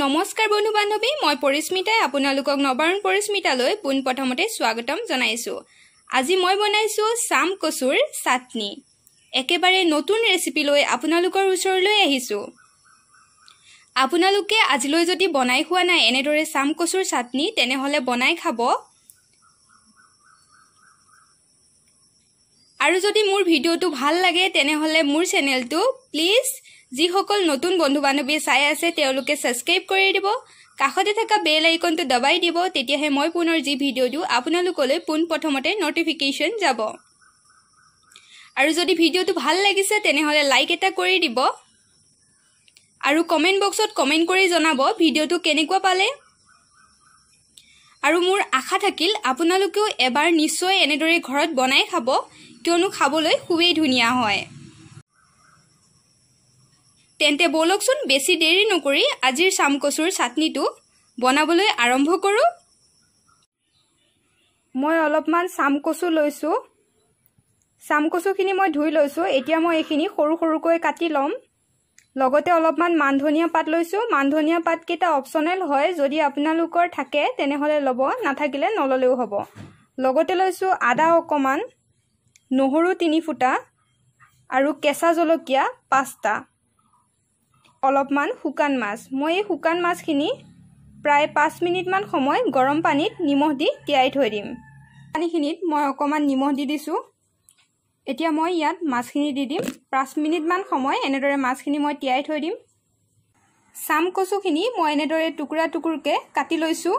নমস্কাৰ বন্ধু বান্ধৱী মই পৰিস্মিতাই আপোনালোকক নবাৰুণ পৰিস্মিতালৈ পোনপ্ৰথমতে স্বাগতম জনাইছোঁ আজি মই বনাইছোঁ চাম কচুৰ চাটনি একেবাৰে নতুন ৰেচিপি লৈ আপোনালোকৰ ওচৰলৈ আহিছোঁ আপোনালোকে আজিলৈ যদি বনাই খোৱা নাই এনেদৰে চাম কচুৰ চাটনি তেনেহ'লে বনাই খাব আৰু যদি মোৰ ভিডিঅ'টো ভাল লাগে তেনেহ'লে মোৰ চেনেলটো প্লিজ যিসকল নতুন বন্ধু বান্ধৱীয়ে চাই আছে তেওঁলোকে ছাবস্ক্ৰাইব কৰি দিব কাষতে থকা বেল আইকনটো দবাই দিব তেতিয়াহে মই পুনৰ যি ভিডিঅ' দিওঁ আপোনালোকলৈ পোনপ্ৰথমতে ন'টিফিকেশ্যন যাব আৰু যদি ভিডিঅ'টো ভাল লাগিছে তেনেহ'লে লাইক এটা কৰি দিব আৰু কমেণ্ট বক্সত কমেণ্ট কৰি জনাব ভিডিঅ'টো কেনেকুৱা পালে আৰু মোৰ আশা থাকিল আপোনালোকেও এবাৰ নিশ্চয় এনেদৰে ঘৰত বনাই খাব কিয়নো খাবলৈ খুবেই ধুনীয়া হয় তেন্তে বলকচোন বেছি দেৰি নকৰি আজিৰ চামকচুৰ চাটনিটো বনাবলৈ আৰম্ভ কৰোঁ মই অলপমান চামকচু লৈছোঁ চামকচুখিনি মই ধুই লৈছোঁ এতিয়া মই এইখিনি সৰু সৰুকৈ কাটি ল'ম লগতে অলপমান মানধনীয়া পাত লৈছোঁ মানধনীয়া পাতকেইটা অপশ্যনেল হয় যদি আপোনালোকৰ থাকে তেনেহ'লে ল'ব নাথাকিলে নল'লেও হ'ব লগতে লৈছোঁ আদা অকণমান নহৰু তিনি ফুটা আৰু কেঁচা জলকীয়া পাঁচটা অলপমান শুকান মাছ মই এই শুকান মাছখিনি প্ৰায় পাঁচ মিনিটমান সময় গৰম পানীত নিমখ দি তিয়াই থৈ দিম পানীখিনিত মই অকণমান নিমখ দি দিছোঁ এতিয়া মই ইয়াত মাছখিনি দি দিম পাঁচ মিনিটমান সময় এনেদৰে মাছখিনি মই তিয়াই থৈ দিম চাম কচুখিনি মই এনেদৰে টুকুৰা টুকুৰকৈ কাটি লৈছোঁ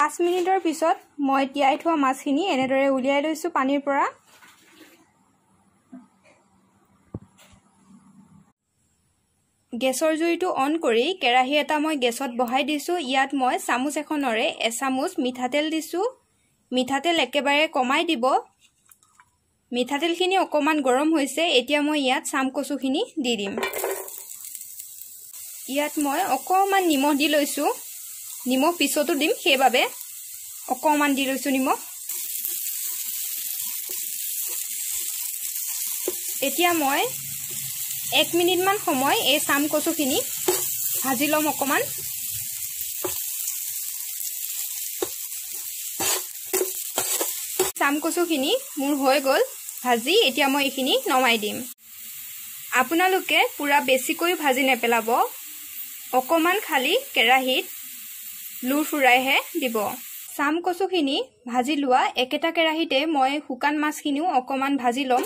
পাঁচ মিনিটৰ পিছত মই তিয়াই থোৱা মাছখিনি এনেদৰে উলিয়াই লৈছোঁ পানীৰ পৰা গেছৰ জুইটো অন কৰি কেৰাহী এটা মই গেছত বহাই দিছোঁ ইয়াত মই চামুচ এখনৰে এচামুচ মিঠাতেল দিছোঁ মিঠাতেল একেবাৰে কমাই দিব মিঠাতেলখিনি অকণমান গৰম হৈছে এতিয়া মই ইয়াত চাম কচুখিনি দি দিম ইয়াত মই অকণমান নিমখ দি লৈছোঁ নিমখ পিছতো দিম সেইবাবে অকণমান দি লৈছোঁ নিমখ এতিয়া মই এক মিনিটমান সময় এই চাম কচুখিনি ভাজি ল'ম অকণমান চাম কচুখিনি মোৰ হৈ গ'ল ভাজি এতিয়া মই এইখিনি নমাই দিম আপোনালোকে পুৰা বেছিকৈ ভাজি নেপেলাব অকণমান খালী কেৰাহীত লুৰ ফুৰাইহে দিব চাম কচুখিনি ভাজি লোৱা একেটা কেৰাহীতে মই শুকান মাছখিনিও অকণমান ভাজি ল'ম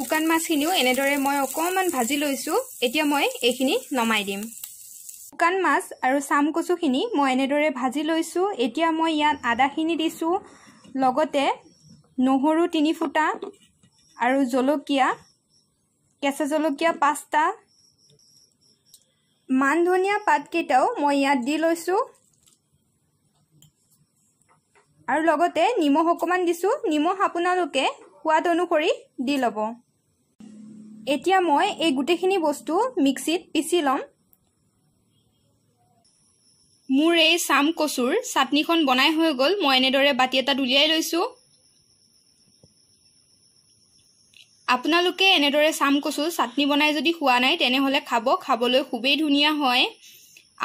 শুকান মাছখিনিও এনেদৰে মই অকণমান ভাজি লৈছোঁ এতিয়া মই এইখিনি নমাই দিম শুকান মাছ আৰু চাম কচুখিনি মই এনেদৰে ভাজি লৈছোঁ এতিয়া মই ইয়াত আদাখিনি দিছোঁ লগতে নহৰু তিনি ফুটা আৰু জলকীয়া কেঁচা জলকীয়া পাঁচটা মান ধনিয়া পাতকেইটাও মই ইয়াত দি লৈছোঁ আৰু লগতে নিমখ অকণমান দিছোঁ নিমখ আপোনালোকে সোৱাদ অনুসৰি দি ল'ব এতিয়া মই এই গোটেইখিনি বস্তু মিক্সিত পিচি ল'ম মোৰ এই চাম কচুৰ চাটনিখন বনাই হৈ গ'ল মই এনেদৰে বাতি এটাত উলিয়াই লৈছোঁ আপোনালোকে এনেদৰে চাম কচু চাটনি বনাই যদি খোৱা নাই তেনেহ'লে খাব খাবলৈ খুবেই ধুনীয়া হয়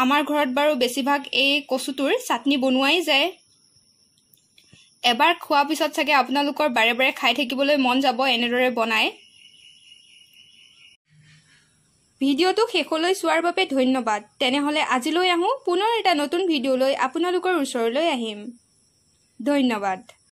আমাৰ ঘৰত বাৰু বেছিভাগ এই কচুটোৰ চাটনি বনোৱাই যায় এবাৰ খোৱাৰ পিছত চাগে আপোনালোকৰ বাৰে বাৰে খাই থাকিবলৈ মন যাব এনেদৰে বনাই ভিডিঅ'টো শেষলৈ চোৱাৰ বাবে ধন্যবাদ তেনেহ'লে আজিলৈ আহোঁ পুনৰ এটা নতুন ভিডিঅ'লৈ আপোনালোকৰ ওচৰলৈ আহিম ধন্যবাদ